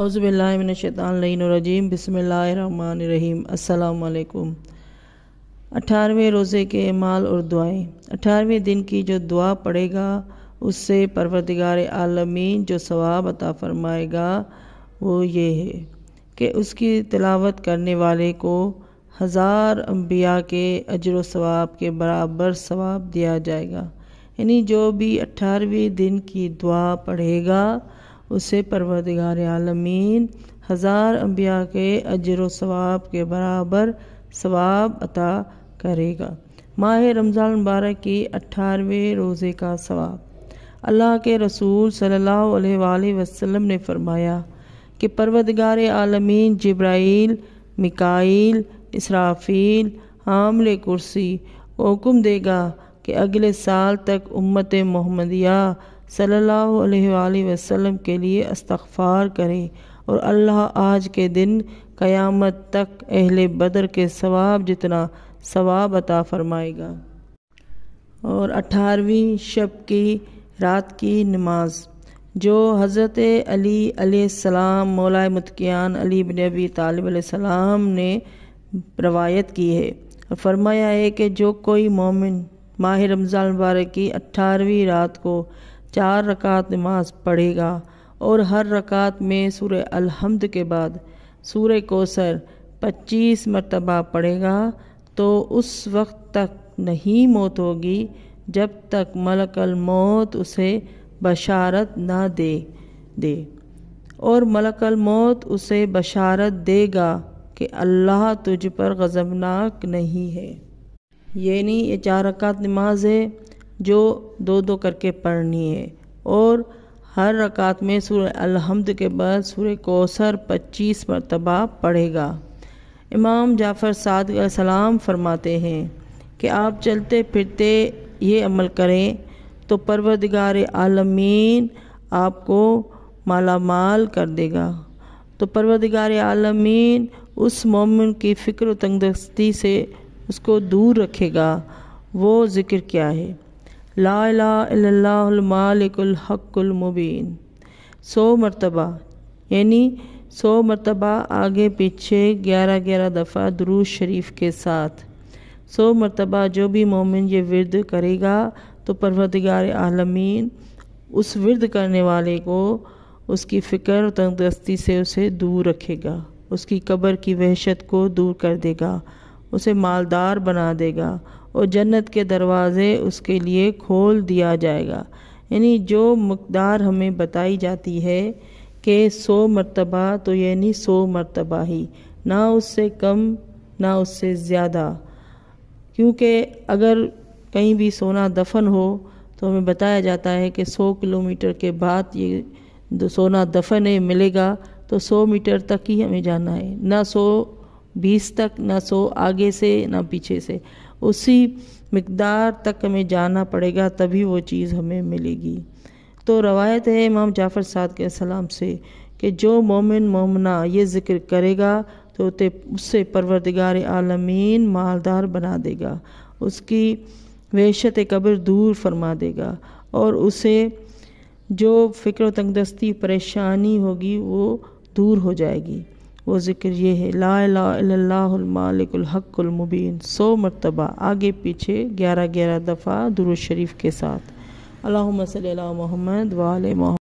अउज़बिल्लाशैतानरजीम बसमीम अल्लाम अठारहवें रोज़े के माल और दुआएँ अठारहवें दिन की जो दुआ पड़ेगा उससे परवरदिगार आलमीन जो सवाब अता फरमाएगा वो ये है कि उसकी तिलावत करने वाले को हज़ार अम्बिया के अजर वाब के बराबर सवाब दिया जाएगा यानी जो भी अठारहवें दिन की दुआ पढ़ेगा उसे परवरदिगार आलमीन हज़ार अम्बिया के अजर सवाब के बराबर सवाब अता करेगा माह रमज़ान मुबारक की अठारहवें रोज़े का सवाब अल्लाह के रसूल सल्लल्लाहु अलैहि वसल्लम ने फरमाया कि परवदगार आलमीन जब्राइल मिकाइल इसराफील आमले कुर्सी हुक्म देगा कि अगले साल तक उम्मत मोहम्मदिया सल्लल्लाहु अलैहि वसल्लम के लिए अस्तगफार करें और अल्लाह आज के दिन क़यामत तक अहल बदर के सवाब जितना सवाब अता फरमाएगा और अठारहवीं शब की रात की नमाज जो हज़रत अली सलाम मौलाए मतकियान अली बन अबी सलाम ने रवायत की है और फरमाया है कि जो कोई मोमिन माह रमज़ान मुबारक की अट्ठारहवीं रात को चार रकात नमाज पढ़ेगा और हर रकात में सूर्य अलहमद के बाद सूर्य कोसर पच्चीस मरतबा पढ़ेगा तो उस वक्त तक नहीं मौत होगी जब तक मलकल मौत उसे बशारत ना दे दे और मलकल मौत उसे बशारत देगा कि अल्लाह तुझ पर गज़बनाक नहीं है यानी ये चार रकात नमाज है जो दो दो करके पढ़नी है और हर रकात में सूर्य अलहमद के बाद सूर्य कोसर पच्चीस मरतबा पढ़ेगा इमाम जाफ़र साद सलाम फरमाते हैं कि आप चलते फिरते ये अमल करें तो परवरदिगार आलमीन आपको मालामाल कर देगा तो परवरदिगार आलमीन उस मोमिन की फ़िक्र तंगदस्ती से उसको दूर रखेगा वो ज़िक्र क्या है लामालिकमबिन सौ मरतबा यानी सौ मरतबा आगे पीछे ग्यारह ग्यारह दफ़ा दरू शरीफ के साथ सौ मरतबा जो भी मोमिन ये विरद करेगा तो परवदगार आलमीन उस विरद करने वाले को उसकी फ़िक्र और से उसे दूर रखेगा उसकी कब्र की वहशत को दूर कर देगा उसे मालदार बना देगा और जन्नत के दरवाज़े उसके लिए खोल दिया जाएगा यानी जो मकदार हमें बताई जाती है कि सौ मरतबा तो यानी सौ मरतबा ही ना उससे कम ना उससे ज़्यादा क्योंकि अगर कहीं भी सोना दफन हो तो हमें बताया जाता है कि सौ किलोमीटर के बाद ये सोना दफन है मिलेगा तो सौ मीटर तक ही हमें जाना है ना सौ बीस तक न सो आगे से न पीछे से उसी मकदार तक हमें जाना पड़ेगा तभी वो चीज़ हमें मिलेगी तो रवायत है इमाम जाफ़र साद के सलाम से कि जो मोमिन मोमना ये ज़िक्र करेगा तो उससे परवरदिगार आलमीन मालदार बना देगा उसकी वहशत कब्र दूर फरमा देगा और उसे जो फ़िक्र तंगदस्ती परेशानी होगी वो दूर हो जाएगी वो ज़िक्र ये है लामालिकमबीन सौ मरतबा आगे पीछे ग्यारह ग्यारह दफ़ा दुरुशरीफ़ के साथ अल्लाम सल मोहम्मद वाल मोहम्मद